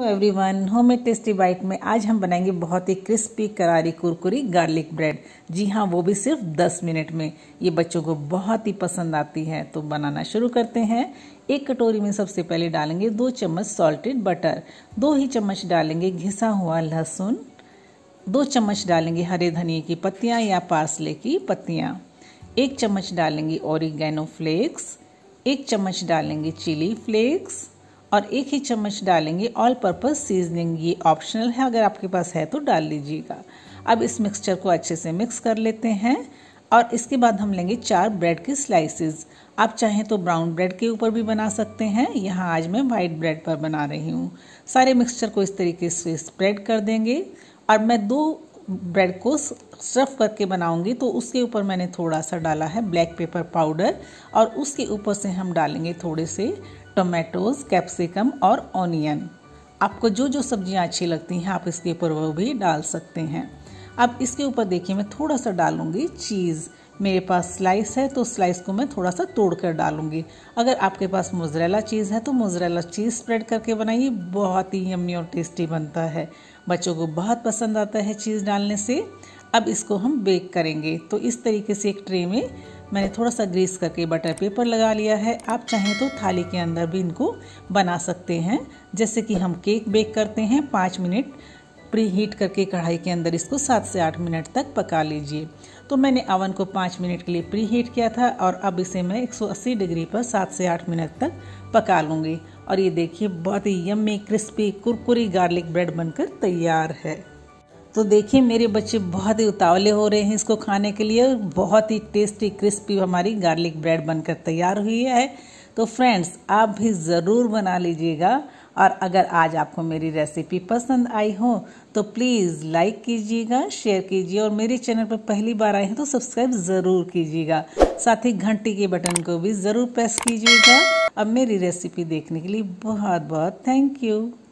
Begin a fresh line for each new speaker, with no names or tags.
hello everyone homemade tasty bite में आज हम बनाएंगे बहुत ही क्रिस्पी करारी कुरकुरी गार्लिक ब्रेड जी हाँ वो भी सिर्फ 10 मिनट में ये बच्चों को बहुत ही पसंद आती है तो बनाना शुरू करते हैं एक कटोरी में सबसे पहले डालेंगे दो चम्मच सॉल्टेड बटर दो ही चम्मच डालेंगे घिसा हुआ लहसुन दो चम्मच डालेंगे हरे धनिए की पत्तियाँ या पार्सले की पत्तियाँ एक चम्मच डालेंगे ओरिगेनो फ्लेक्स एक चम्मच डालेंगे चिली फ्लेक्स और एक ही चम्मच डालेंगे ऑल पर्पज़ सीजनिंग ये ऑप्शनल है अगर आपके पास है तो डाल लीजिएगा अब इस मिक्सचर को अच्छे से मिक्स कर लेते हैं और इसके बाद हम लेंगे चार ब्रेड के स्लाइसेस आप चाहें तो ब्राउन ब्रेड के ऊपर भी बना सकते हैं यहाँ आज मैं वाइट ब्रेड पर बना रही हूँ सारे मिक्सचर को इस तरीके से स्प्रेड कर देंगे और मैं दो ब्रेड को स्टफ करके बनाऊंगी तो उसके ऊपर मैंने थोड़ा सा डाला है ब्लैक पेपर पाउडर और उसके ऊपर से हम डालेंगे थोड़े से टोमेटोज कैप्सिकम और ऑनियन आपको जो जो सब्जियाँ अच्छी लगती हैं आप इसके ऊपर वो भी डाल सकते हैं अब इसके ऊपर देखिए मैं थोड़ा सा डालूंगी चीज़ मेरे पास स्लाइस है तो स्लाइस को मैं थोड़ा सा तोड़ कर डालूँगी अगर आपके पास मोजरेला चीज़ है तो मोजरेला चीज़ स्प्रेड करके बनाइए बहुत ही यम्मी और टेस्टी बनता है बच्चों को बहुत पसंद आता है चीज़ डालने से अब इसको हम बेक करेंगे तो इस तरीके से एक ट्रे में मैंने थोड़ा सा ग्रीस करके बटर पेपर लगा लिया है आप चाहें तो थाली के अंदर भी इनको बना सकते हैं जैसे कि हम केक बेक करते हैं पाँच मिनट प्री हीट करके कढ़ाई के अंदर इसको सात से आठ मिनट तक पका लीजिए तो मैंने अवन को पाँच मिनट के लिए प्री हीट किया था और अब इसे मैं 180 डिग्री पर सात से आठ मिनट तक पका लूँगी और ये देखिए बहुत ही यम्मी क्रिस्पी कुरकुरी गार्लिक ब्रेड बनकर तैयार है तो देखिए मेरे बच्चे बहुत ही उतावले हो रहे हैं इसको खाने के लिए बहुत ही टेस्टी क्रिस्पी हमारी गार्लिक ब्रेड बनकर तैयार हुई है तो फ्रेंड्स आप भी ज़रूर बना लीजिएगा और अगर आज आपको मेरी रेसिपी पसंद आई हो तो प्लीज़ लाइक कीजिएगा शेयर कीजिए और मेरे चैनल पर पहली बार आए हैं तो सब्सक्राइब ज़रूर कीजिएगा साथ ही घंटी के बटन को भी ज़रूर प्रेस कीजिएगा अब मेरी रेसिपी देखने के लिए बहुत बहुत थैंक यू